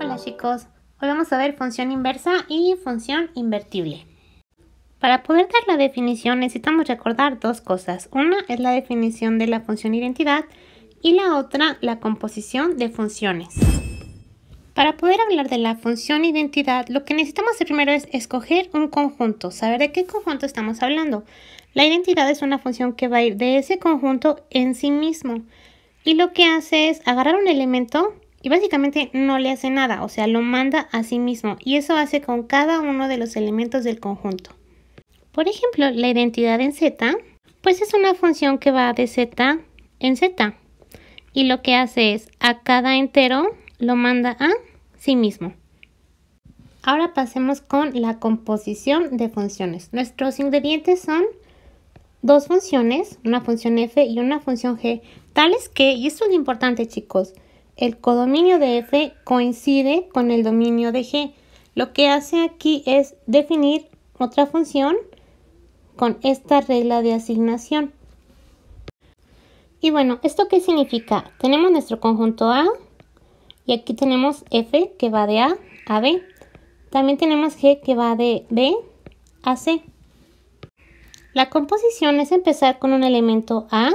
Hola chicos, hoy vamos a ver función inversa y función invertible. Para poder dar la definición necesitamos recordar dos cosas. Una es la definición de la función identidad y la otra la composición de funciones. Para poder hablar de la función identidad, lo que necesitamos hacer primero es escoger un conjunto, saber de qué conjunto estamos hablando. La identidad es una función que va a ir de ese conjunto en sí mismo y lo que hace es agarrar un elemento y básicamente no le hace nada, o sea, lo manda a sí mismo y eso hace con cada uno de los elementos del conjunto. Por ejemplo, la identidad en Z, pues es una función que va de Z en Z y lo que hace es a cada entero lo manda a sí mismo. Ahora pasemos con la composición de funciones. Nuestros ingredientes son dos funciones, una función f y una función g, tales que, y esto es importante chicos, el codominio de F coincide con el dominio de G. Lo que hace aquí es definir otra función con esta regla de asignación. Y bueno, ¿esto qué significa? Tenemos nuestro conjunto A y aquí tenemos F que va de A a B. También tenemos G que va de B a C. La composición es empezar con un elemento A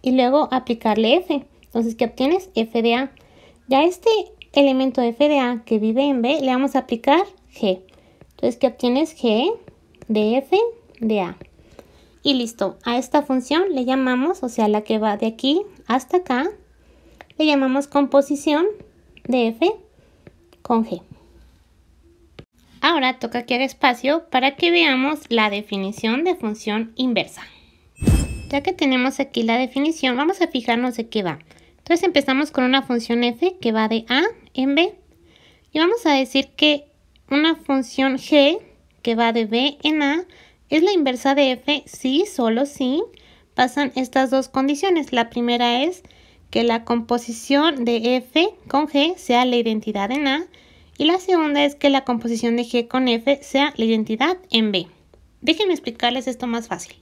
y luego aplicarle F. Entonces, ¿qué obtienes? F de A. Ya este elemento F de A que vive en B le vamos a aplicar G. Entonces, ¿qué obtienes? G de F de A. Y listo, a esta función le llamamos, o sea, la que va de aquí hasta acá, le llamamos composición de F con G. Ahora toca aquí espacio para que veamos la definición de función inversa. Ya que tenemos aquí la definición, vamos a fijarnos de qué va. Entonces empezamos con una función f que va de a en b. Y vamos a decir que una función g que va de b en a es la inversa de f si, solo si, pasan estas dos condiciones. La primera es que la composición de f con g sea la identidad en a y la segunda es que la composición de g con f sea la identidad en b. Déjenme explicarles esto más fácil.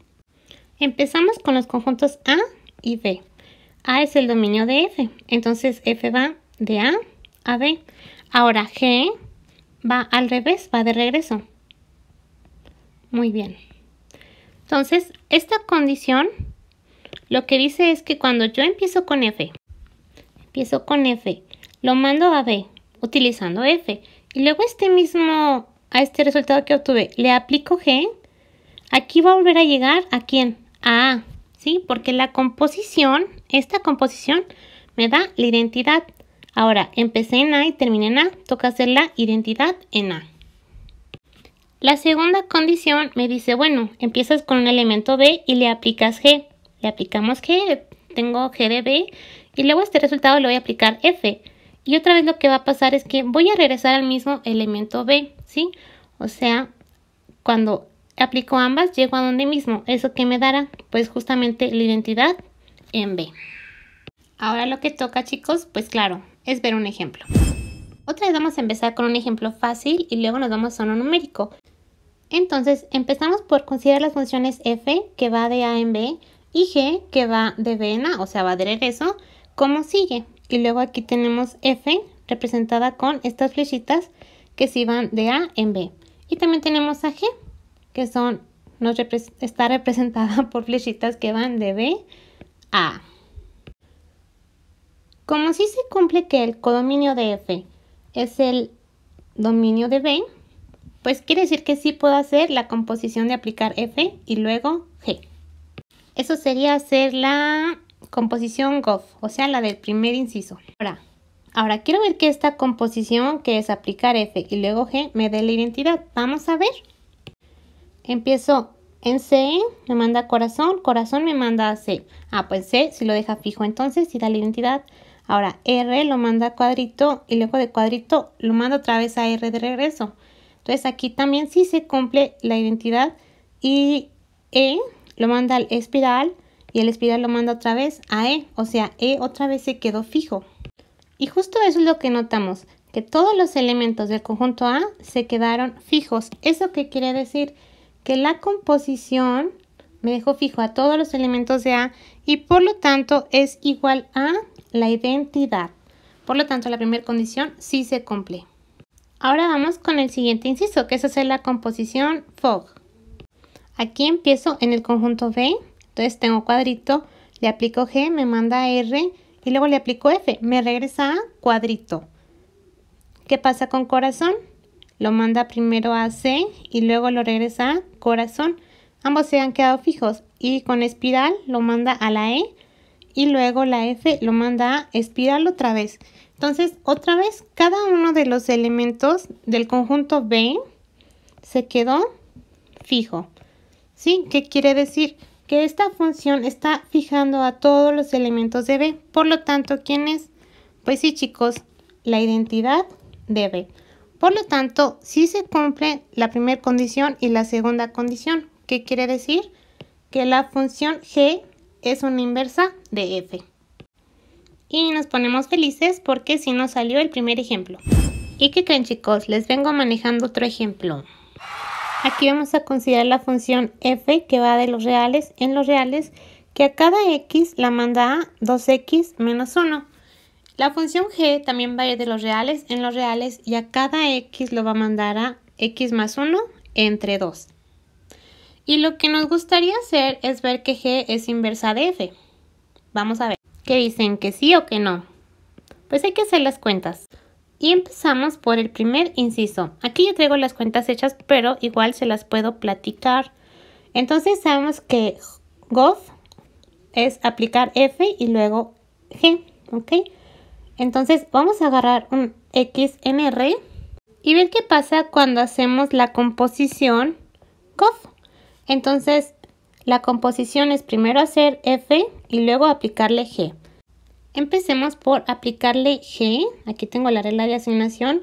Empezamos con los conjuntos A y B. A es el dominio de F, entonces F va de A a B. Ahora G va al revés, va de regreso. Muy bien. Entonces, esta condición lo que dice es que cuando yo empiezo con F, empiezo con F, lo mando a B utilizando F y luego este mismo, a este resultado que obtuve, le aplico G, aquí va a volver a llegar a quién? A, ah, ¿sí? Porque la composición, esta composición me da la identidad. Ahora, empecé en A y terminé en A, toca hacer la identidad en A. La segunda condición me dice, bueno, empiezas con un elemento B y le aplicas G. Le aplicamos G, tengo G de B y luego este resultado le voy a aplicar F. Y otra vez lo que va a pasar es que voy a regresar al mismo elemento B, ¿sí? O sea, cuando Aplico ambas, llego a donde mismo. ¿Eso que me dará? Pues justamente la identidad en B. Ahora lo que toca, chicos, pues claro, es ver un ejemplo. Otra vez vamos a empezar con un ejemplo fácil y luego nos vamos a uno numérico. Entonces, empezamos por considerar las funciones f, que va de a en b, y g, que va de b en a, o sea, va de regreso, como sigue. Y luego aquí tenemos f, representada con estas flechitas que si van de a en b. Y también tenemos a g, que son, está representada por flechitas que van de B a Como si se cumple que el codominio de F es el dominio de B, pues quiere decir que sí puedo hacer la composición de aplicar F y luego G. Eso sería hacer la composición GOF, o sea, la del primer inciso. Ahora, ahora quiero ver que esta composición que es aplicar F y luego G me dé la identidad. Vamos a ver empiezo en C, me manda corazón, corazón me manda a C. Ah, pues C si lo deja fijo entonces sí da la identidad. Ahora R lo manda a cuadrito y luego de cuadrito lo manda otra vez a R de regreso. Entonces aquí también sí se cumple la identidad y E lo manda al espiral y el espiral lo manda otra vez a E. O sea, E otra vez se quedó fijo. Y justo eso es lo que notamos, que todos los elementos del conjunto A se quedaron fijos. ¿Eso qué quiere decir? que la composición, me dejo fijo a todos los elementos de A y por lo tanto es igual a la identidad. Por lo tanto, la primera condición sí se cumple. Ahora vamos con el siguiente inciso, que es hacer la composición FOG. Aquí empiezo en el conjunto B, entonces tengo cuadrito, le aplico G, me manda R y luego le aplico F, me regresa a cuadrito. ¿Qué pasa con corazón? lo manda primero a C y luego lo regresa a corazón. Ambos se han quedado fijos y con espiral lo manda a la E y luego la F lo manda a espiral otra vez. Entonces, otra vez, cada uno de los elementos del conjunto B se quedó fijo. ¿Sí? ¿Qué quiere decir? Que esta función está fijando a todos los elementos de B. Por lo tanto, ¿quién es? Pues sí, chicos, la identidad de B. Por lo tanto, si se cumple la primera condición y la segunda condición. ¿Qué quiere decir? Que la función g es una inversa de f. Y nos ponemos felices porque si nos salió el primer ejemplo. ¿Y qué creen chicos? Les vengo manejando otro ejemplo. Aquí vamos a considerar la función f que va de los reales en los reales que a cada x la manda a 2x menos 1. La función g también va a ir de los reales en los reales y a cada x lo va a mandar a x más 1 entre 2. Y lo que nos gustaría hacer es ver que g es inversa de f. Vamos a ver. ¿Qué dicen? ¿Que sí o que no? Pues hay que hacer las cuentas. Y empezamos por el primer inciso. Aquí yo traigo las cuentas hechas, pero igual se las puedo platicar. Entonces sabemos que GOF es aplicar F y luego G, ¿ok? Entonces vamos a agarrar un XNR y ver qué pasa cuando hacemos la composición COF. Entonces la composición es primero hacer F y luego aplicarle G. Empecemos por aplicarle G, aquí tengo la regla de asignación,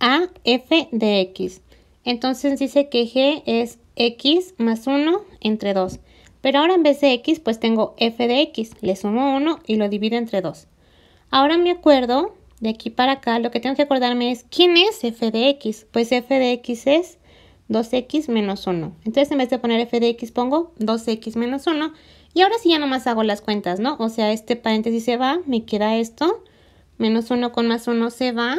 a F de X. Entonces dice que G es X más 1 entre 2. Pero ahora en vez de X pues tengo F de X, le sumo 1 y lo divido entre 2. Ahora me acuerdo, de aquí para acá, lo que tengo que acordarme es, ¿quién es f de x? Pues f de x es 2x menos 1. Entonces en vez de poner f de x pongo 2x menos 1. Y ahora sí ya nomás hago las cuentas, ¿no? O sea, este paréntesis se va, me queda esto. Menos 1 con más 1 se va.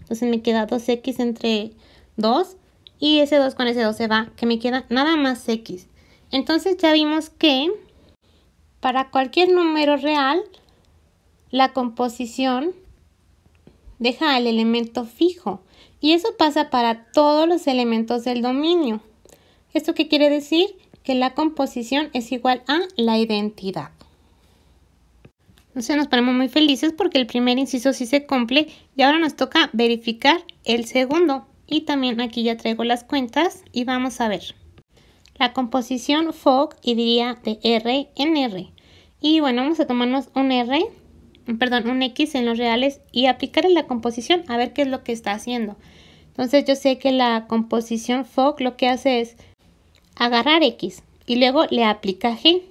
Entonces me queda 2x entre 2. Y ese 2 con ese 2 se va, que me queda nada más x. Entonces ya vimos que para cualquier número real la composición deja el elemento fijo. Y eso pasa para todos los elementos del dominio. ¿Esto qué quiere decir? Que la composición es igual a la identidad. Entonces nos ponemos muy felices porque el primer inciso sí se cumple y ahora nos toca verificar el segundo. Y también aquí ya traigo las cuentas y vamos a ver. La composición FOG y diría de R en R. Y bueno, vamos a tomarnos un R perdón, un X en los reales y aplicar en la composición a ver qué es lo que está haciendo. Entonces yo sé que la composición FOC lo que hace es agarrar X y luego le aplica G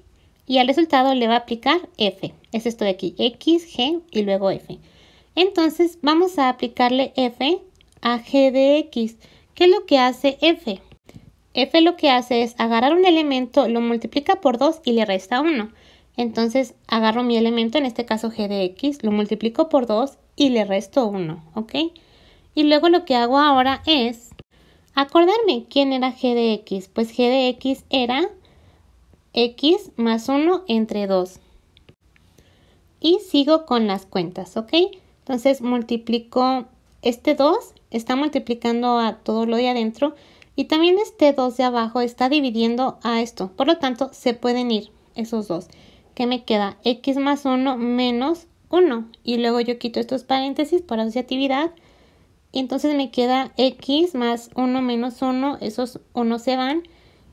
y al resultado le va a aplicar F. Es esto de aquí, X, G y luego F. Entonces vamos a aplicarle F a G de X. ¿Qué es lo que hace F? F lo que hace es agarrar un elemento, lo multiplica por 2 y le resta 1. Entonces agarro mi elemento, en este caso g de x, lo multiplico por 2 y le resto 1, ¿ok? Y luego lo que hago ahora es acordarme quién era g de x. Pues g de x era x más 1 entre 2. Y sigo con las cuentas, ¿ok? Entonces multiplico este 2, está multiplicando a todo lo de adentro y también este 2 de abajo está dividiendo a esto. Por lo tanto, se pueden ir esos dos que me queda x más 1 menos 1 y luego yo quito estos paréntesis por asociatividad y entonces me queda x más 1 menos 1, esos 1 se van,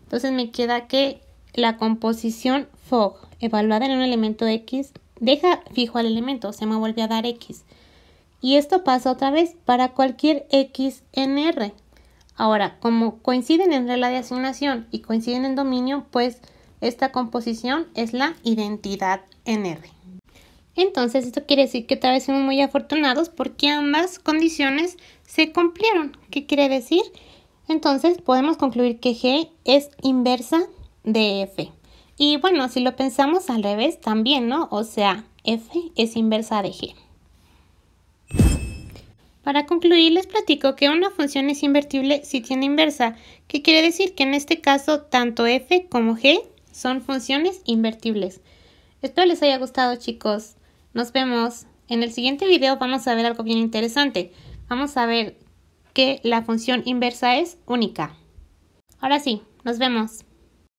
entonces me queda que la composición fog evaluada en un elemento x deja fijo al elemento, se me vuelve a dar x. Y esto pasa otra vez para cualquier x en R. Ahora, como coinciden en regla de asignación y coinciden en dominio, pues esta composición es la identidad en R. Entonces esto quiere decir que otra vez somos muy afortunados porque ambas condiciones se cumplieron. ¿Qué quiere decir? Entonces podemos concluir que G es inversa de F. Y bueno, si lo pensamos al revés también, ¿no? O sea, F es inversa de G. Para concluir, les platico que una función es invertible si tiene inversa, que quiere decir que en este caso tanto f como g son funciones invertibles. Espero les haya gustado chicos. Nos vemos. En el siguiente video vamos a ver algo bien interesante. Vamos a ver que la función inversa es única. Ahora sí, nos vemos.